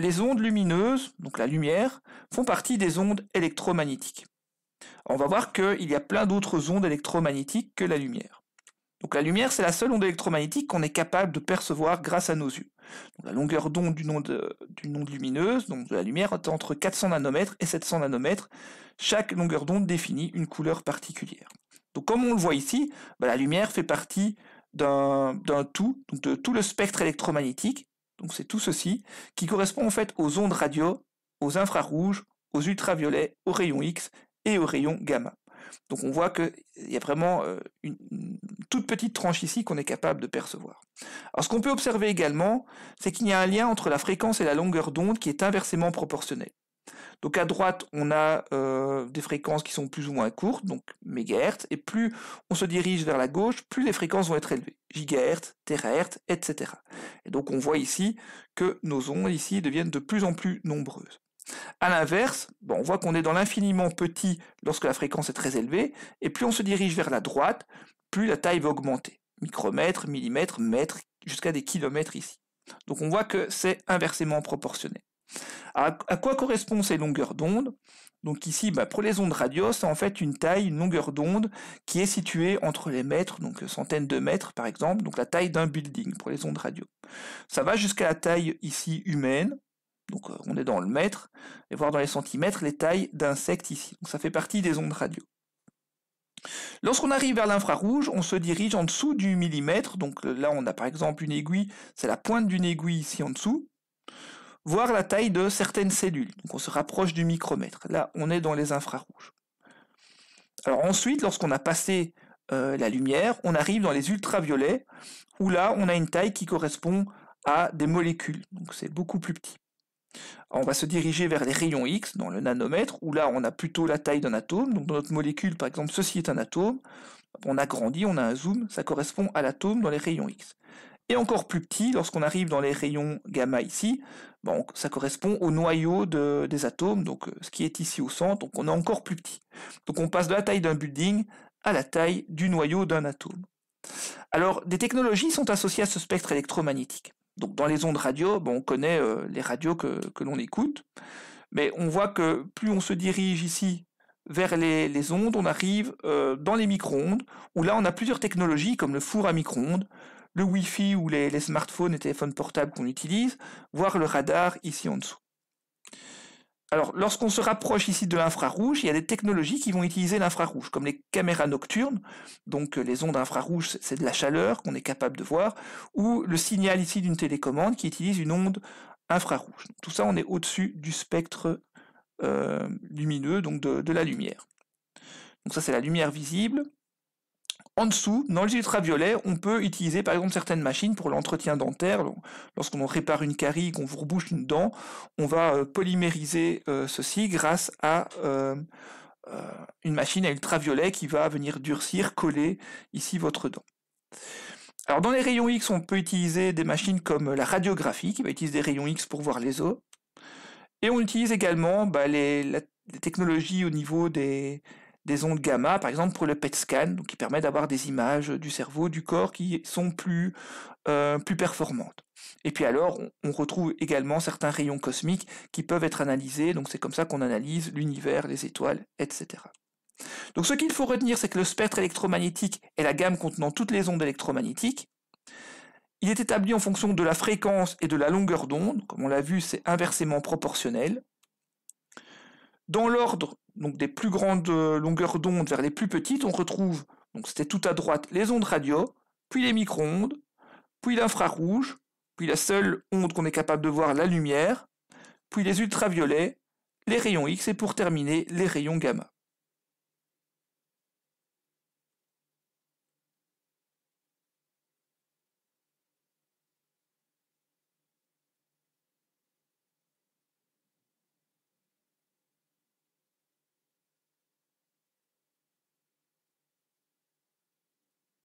Les ondes lumineuses, donc la lumière, font partie des ondes électromagnétiques. On va voir qu'il y a plein d'autres ondes électromagnétiques que la lumière. Donc la lumière, c'est la seule onde électromagnétique qu'on est capable de percevoir grâce à nos yeux. la longueur d'onde d'une onde, lumineuse, donc de la lumière, est entre 400 nanomètres et 700 nanomètres. Chaque longueur d'onde définit une couleur particulière. Donc comme on le voit ici, bah, la lumière fait partie d'un, d'un tout, donc de tout le spectre électromagnétique, donc c'est tout ceci qui correspond en fait aux ondes radio, aux infrarouges, aux ultraviolets, aux rayons X et aux rayons gamma. Donc on voit qu'il y a vraiment euh, une, toute petite tranche ici qu'on est capable de percevoir. Alors ce qu'on peut observer également, c'est qu'il y a un lien entre la fréquence et la longueur d'onde qui est inversement proportionnel. Donc à droite, on a euh, des fréquences qui sont plus ou moins courtes, donc mégahertz, et plus on se dirige vers la gauche, plus les fréquences vont être élevées, gigahertz, terahertz, etc. Et donc on voit ici que nos ondes ici deviennent de plus en plus nombreuses. A l'inverse, on voit qu'on est dans l'infiniment petit lorsque la fréquence est très élevée, et plus on se dirige vers la droite, plus la taille va augmenter. Micromètre, millimètre, mètre, jusqu'à des kilomètres ici. Donc on voit que c'est inversement proportionnel. À, quoi correspondent ces longueurs d'onde donc ici, bah, pour les ondes radio, c'est en fait une taille, une longueur d'onde qui est située entre les mètres, donc centaines de mètres par exemple, donc la taille d'un building pour les ondes radio. Ça va jusqu'à la taille ici humaine, donc euh, on est dans le mètre, et voir dans les centimètres les tailles d'insectes ici. Donc ça fait partie des ondes radio. Lorsqu'on arrive vers l'infrarouge, on se dirige en dessous du millimètre, donc là on a par exemple une aiguille, c'est la pointe d'une aiguille ici en dessous voir la taille de certaines cellules. Donc on se rapproche du micromètre. Là, on est dans les infrarouges. Alors ensuite, lorsqu'on a passé euh, la lumière, on arrive dans les ultraviolets, où là, on a une taille qui correspond à des molécules. Donc c'est beaucoup plus petit. on va se diriger vers les rayons X, dans le nanomètre, où là, on a plutôt la taille d'un atome. Donc dans notre molécule, par exemple, ceci est un atome. On agrandit, on a un zoom, ça correspond à l'atome dans les rayons X. Et encore plus petit, lorsqu'on arrive dans les rayons gamma ici, bon, ça correspond au noyau des atomes, donc euh, ce qui est ici au centre, donc on est encore plus petit. Donc on passe de la taille d'un building à la taille du noyau d'un atome. Alors, des technologies sont associées à ce spectre électromagnétique. Donc dans les ondes radio, on connaît euh, les radios que, l'on écoute, mais on voit que plus on se dirige ici vers les, ondes, on arrive euh, dans les micro-ondes, où là on a plusieurs technologies comme le four à micro-ondes, le Wi-Fi ou les, smartphones et téléphones portables qu'on utilise, voire le radar ici en dessous. Alors, lorsqu'on se rapproche ici de l'infrarouge, il y a des technologies qui vont utiliser l'infrarouge, comme les caméras nocturnes, donc euh, les ondes infrarouges, c'est de la chaleur qu'on est capable de voir, ou le signal ici d'une télécommande qui utilise une onde infrarouge. Tout ça, on est au-dessus du spectre euh, lumineux, donc de, de la lumière. Donc ça, c'est la lumière visible. En dessous, dans les ultraviolets, on peut utiliser par exemple certaines machines pour l'entretien dentaire. Lorsqu'on répare une carie, qu'on vous rebouche une dent, on va euh, polymériser euh, ceci grâce à euh, une machine à ultraviolet qui va venir durcir, coller ici votre dent. Alors dans les rayons X, on peut utiliser des machines comme la radiographie qui va utiliser des rayons X pour voir les os. Et on utilise également bah, les technologies au niveau des, des ondes gamma, par exemple pour le PET scan, qui permet d'avoir des images du cerveau, du corps qui sont plus, euh, plus performantes. Et puis alors, on retrouve également certains rayons cosmiques qui peuvent être analysés, donc c'est comme ça qu'on analyse l'univers, les étoiles, etc. Donc ce qu'il faut retenir, c'est que le spectre électromagnétique est la gamme contenant toutes les ondes électromagnétiques. Il est établi en fonction de la fréquence et de la longueur d'onde. Comme on l'a vu, c'est inversement proportionnel. Dans l'ordre donc des plus grandes euh, longueurs d'onde vers les plus petites, on retrouve, donc c'était tout à droite, les ondes radio, puis les micro-ondes, puis l'infrarouge, puis la seule onde qu'on est capable de voir, la lumière, puis les ultraviolets, les rayons X et pour terminer, les rayons gamma.